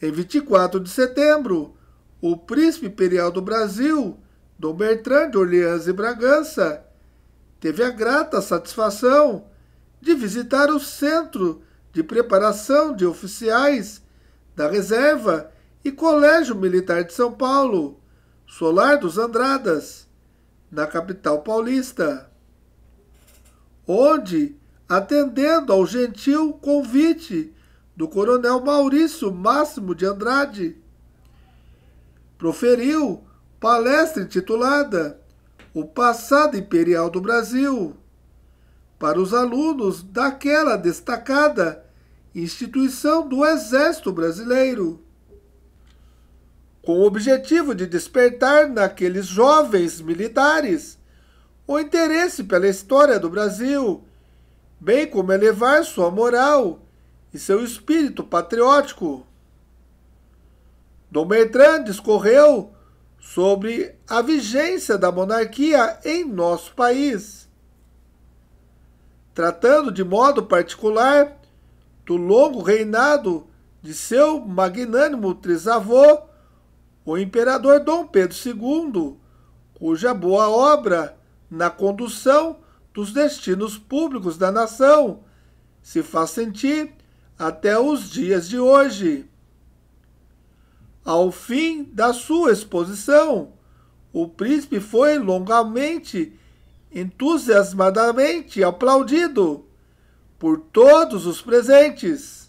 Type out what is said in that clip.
Em 24 de setembro, o príncipe imperial do Brasil, Dom Bertrand de Orleans e Bragança, teve a grata satisfação de visitar o Centro de Preparação de Oficiais da Reserva e Colégio Militar de São Paulo, Solar dos Andradas, na capital paulista, onde, atendendo ao gentil convite do coronel Maurício Máximo de Andrade. Proferiu palestra intitulada O Passado Imperial do Brasil para os alunos daquela destacada instituição do Exército Brasileiro, com o objetivo de despertar naqueles jovens militares o interesse pela história do Brasil, bem como elevar sua moral e seu espírito patriótico. Dom Bertrand discorreu sobre a vigência da monarquia em nosso país, tratando de modo particular do longo reinado de seu magnânimo trisavô, o imperador Dom Pedro II, cuja boa obra na condução dos destinos públicos da nação se faz sentir até os dias de hoje. Ao fim da sua exposição, o príncipe foi longamente, entusiasmadamente aplaudido por todos os presentes.